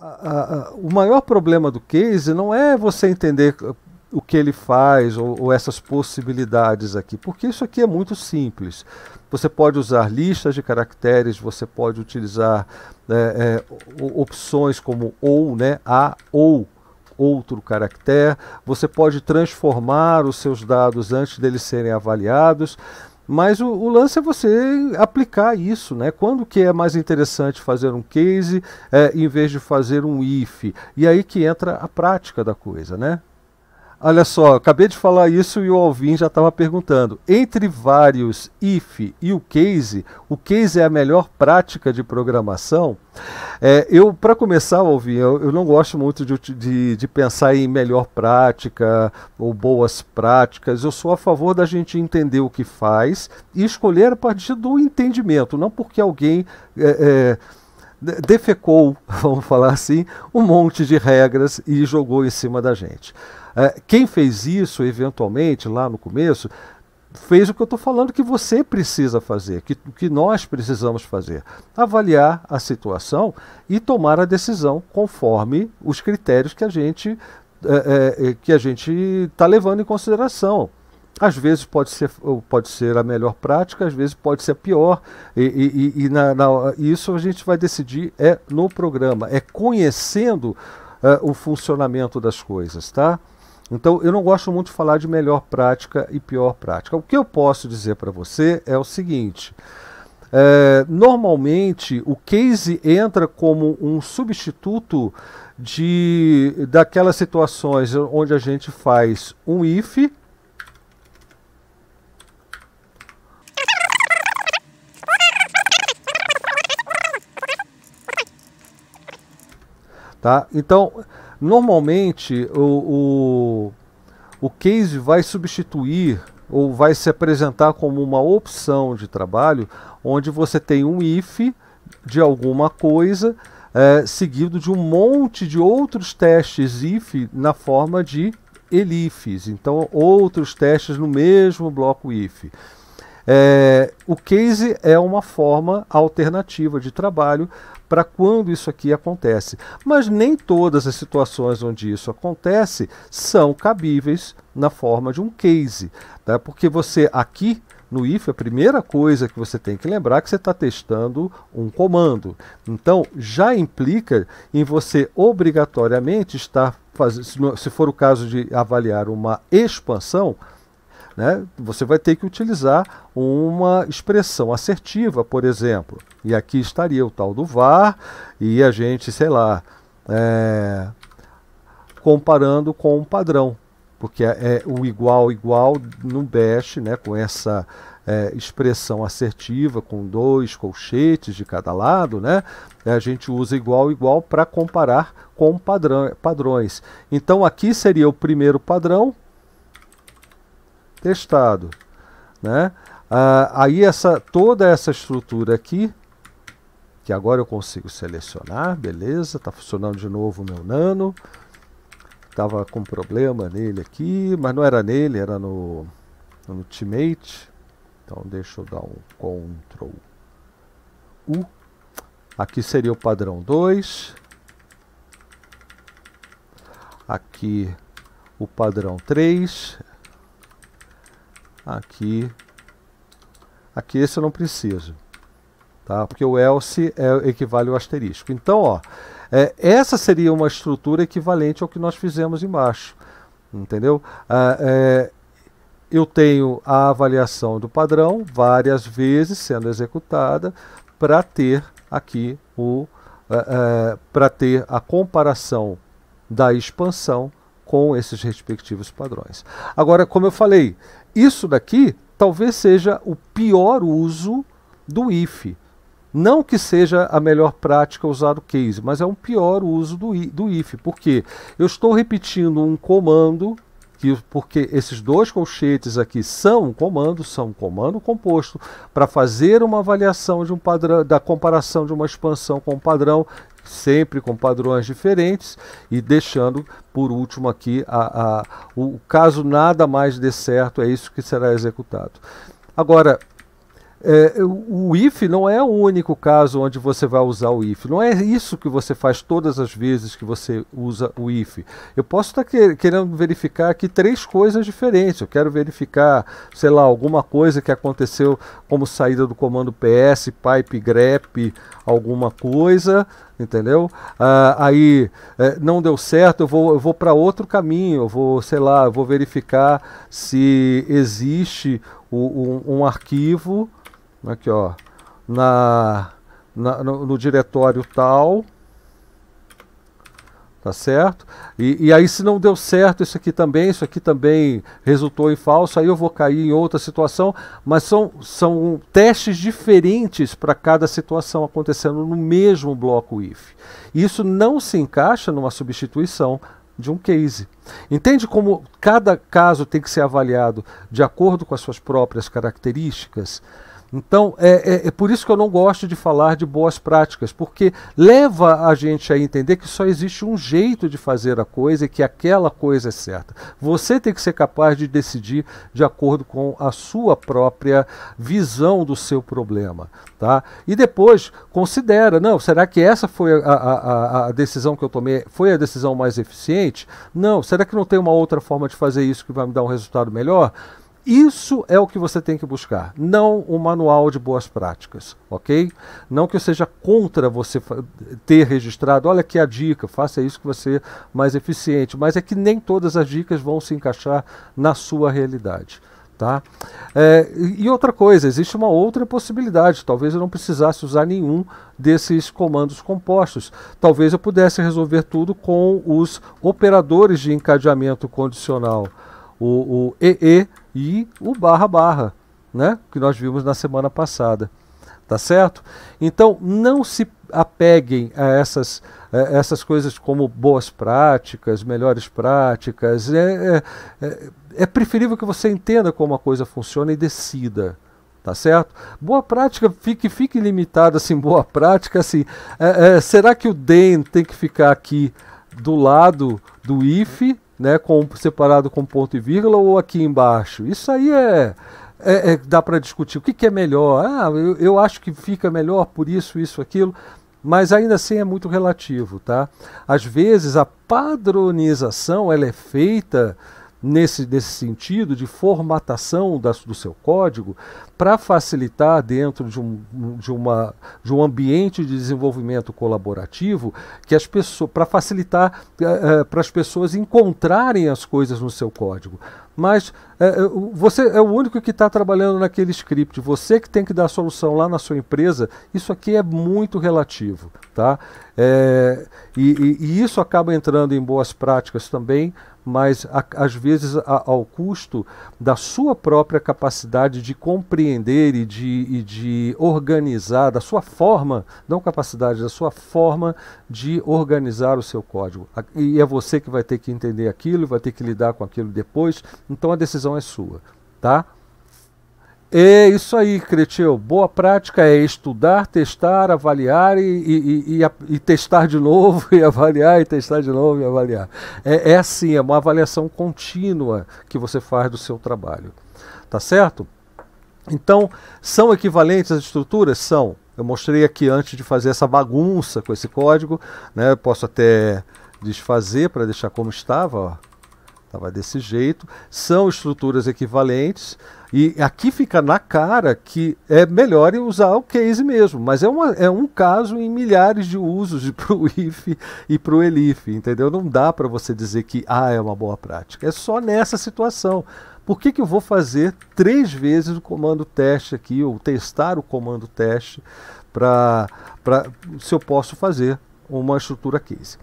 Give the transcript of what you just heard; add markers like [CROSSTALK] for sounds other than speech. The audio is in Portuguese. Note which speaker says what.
Speaker 1: a, a, o maior problema do case não é você entender ah, o que ele faz ou, ou, essas possibilidades aqui, porque isso aqui é muito simples. Você pode usar listas de caracteres, você pode utilizar né, é, é, opções como ou, né, a ou outro caractere, você pode transformar os seus dados antes deles serem avaliados. Mas o, o, lance é você aplicar isso, né? Quando que é mais interessante fazer um case é, em vez de fazer um if? E aí que entra a prática da coisa, né? Olha só, acabei de falar isso e o Alvin já estava perguntando. Entre vários IF e o Case, o Case é a melhor prática de programação? É, eu, para começar, Alvin, eu, eu, não gosto muito de, de, de, pensar em melhor prática ou boas práticas. Eu sou a favor da gente entender o que faz e escolher a partir do entendimento, não porque alguém. É, é, defecou, [LAUGHS] vamos falar assim, um monte de regras e jogou em cima da gente. É, quem fez isso, eventualmente, lá no começo, fez o que eu estou falando que você precisa fazer, que, que nós precisamos fazer. Avaliar a situação e tomar a decisão conforme os critérios que a gente é, é, é que a gente está levando em consideração. Às vezes pode ser, pode ser a melhor prática, às vezes pode ser a pior. E, e, e na, na, isso a gente vai decidir é no programa, é conhecendo uh, o funcionamento das coisas, tá? Então, eu não gosto muito de falar de melhor prática e pior prática. O que eu posso dizer para você é o seguinte: é, normalmente o case entra como um substituto de daquelas situações onde a gente faz um if Tá? Então, normalmente o, o, o case vai substituir ou vai se apresentar como uma opção de trabalho onde você tem um if de alguma coisa é, seguido de um monte de outros testes if na forma de elifes, então outros testes no mesmo bloco if. É, o case é uma forma alternativa de trabalho para quando isso aqui acontece. Mas nem todas as situações onde isso acontece são cabíveis na forma de um case, tá? porque você aqui no if, a primeira coisa que você tem que lembrar é que você está testando um comando. Então, já implica em você obrigatoriamente estar fazendo, se for o caso de avaliar uma expansão, né, você vai ter que utilizar uma expressão assertiva, por exemplo. E aqui estaria o tal do VAR, e a gente, sei lá, é, comparando com um padrão, porque é, é o igual igual no Bash, né, com essa é, expressão assertiva, com dois colchetes de cada lado, né, a gente usa igual igual para comparar com padrão, padrões. Então aqui seria o primeiro padrão, testado, Né? Ah, aí essa, toda essa estrutura aqui, que agora eu consigo selecionar, beleza, Tá funcionando de novo o meu nano. Tava com problema nele aqui, mas não era nele, era no, no teammate. Então deixa eu dar um CTRL U. Aqui seria o padrão 2. Aqui o padrão 3. Aqui. Aqui esse eu não preciso. Tá? Porque o else é, equivale ao asterisco. Então, ó, é, essa seria uma estrutura equivalente ao que nós fizemos embaixo. Entendeu? Ah, é, eu tenho a avaliação do padrão várias vezes sendo executada para ter aqui o é, é, para ter a comparação da expansão com esses respectivos padrões. Agora, como eu falei, isso daqui talvez seja o pior uso do IF. Não que seja a melhor prática usar o case, mas é um pior uso do, do if, porque eu estou repetindo um comando, que, porque esses dois colchetes aqui são um comando, são um comando composto, para fazer uma avaliação de um padrão, da comparação de uma expansão com um padrão sempre com padrões diferentes e deixando por último aqui a, a o caso nada mais dê certo, é isso que será executado. Agora, é, o if não é o único caso onde você vai usar o if. Não é isso que você faz todas as vezes que você usa o if. Eu posso tá estar querendo verificar aqui três coisas diferentes. Eu quero verificar, sei lá, alguma coisa que aconteceu como saída do comando ps, pipe, grep, alguma coisa, entendeu? Ah, aí é, não deu certo, eu vou, eu vou para outro caminho. Eu vou, sei lá, eu vou verificar se existe o, um, um arquivo aqui ó, na, na no, no, diretório tal, tá certo? E, e, aí se não deu certo isso aqui também, isso aqui também resultou em falso, aí eu vou cair em outra situação, mas são, são testes diferentes para cada situação acontecendo no mesmo bloco if. Isso não se encaixa numa substituição de um case. Entende como cada caso tem que ser avaliado de acordo com as suas próprias características? Então, é, é, é, por isso que eu não gosto de falar de boas práticas, porque leva a gente a entender que só existe um jeito de fazer a coisa e que aquela coisa é certa. Você tem que ser capaz de decidir de acordo com a sua própria visão do seu problema. Tá? E depois considera, não, será que essa foi a, a, a decisão que eu tomei, foi a decisão mais eficiente? Não, será que não tem uma outra forma de fazer isso que vai me dar um resultado melhor? Isso é o que você tem que buscar, não um manual de boas práticas, ok? Não que eu seja contra você ter registrado, olha aqui a dica, faça isso que você é mais eficiente, mas é que nem todas as dicas vão se encaixar na sua realidade. Tá? É, e outra coisa, existe uma outra possibilidade. Talvez eu não precisasse usar nenhum desses comandos compostos. Talvez eu pudesse resolver tudo com os operadores de encadeamento condicional o, o EE e o barra barra, né? Que nós vimos na semana passada. Tá certo? Então, não se apeguem a essas, a essas coisas como boas práticas, melhores práticas. É, é, é, é preferível que você entenda como a coisa funciona e decida tá certo? Boa prática, fique, fique limitado assim, boa prática assim, é, é, será que o DEN tem que ficar aqui do lado do IF né, com, separado com ponto e vírgula ou aqui embaixo. Isso aí é, é, é dá para discutir o que, que, é melhor. Ah, eu, eu acho que fica melhor por isso, isso, aquilo. Mas ainda assim é muito relativo, tá? Às vezes a padronização ela é feita nesse, nesse sentido de formatação das, do seu código para facilitar dentro de um, de, uma, de um ambiente de desenvolvimento colaborativo que as pessoas para facilitar uh, eh, eh, para as pessoas encontrarem as coisas no seu código mas eh, você é o único que está trabalhando naquele script você que tem que dar a solução lá na sua empresa isso aqui é muito relativo tá é, e, e, e isso acaba entrando em boas práticas também mas a, às vezes a, ao custo da sua própria capacidade de compreender e de, e de organizar, da sua forma, não capacidade, da sua forma de organizar o seu código. E é você que vai ter que entender aquilo, vai ter que lidar com aquilo depois, então a decisão é sua, tá? É isso aí, Cretil. Boa prática é estudar, testar, avaliar e, e, e, e, testar de novo, [LAUGHS] e avaliar, e testar de novo, e avaliar. É, é assim, é uma avaliação contínua que você faz do seu trabalho. Tá certo? Então, são equivalentes as estruturas? São. Eu mostrei aqui antes de fazer essa bagunça com esse código, né? Eu posso até desfazer para deixar como estava, ó. Estava desse jeito. São estruturas equivalentes. E aqui fica na cara que é melhor usar o case mesmo. Mas é, uma, é um caso em milhares de usos para o [LAUGHS] IF e para o ELIF, entendeu? Não dá para você dizer que ah, é uma boa prática. É só nessa situação. Por que, que eu vou fazer três vezes o comando teste aqui, ou testar o comando teste, para se eu posso fazer uma estrutura case?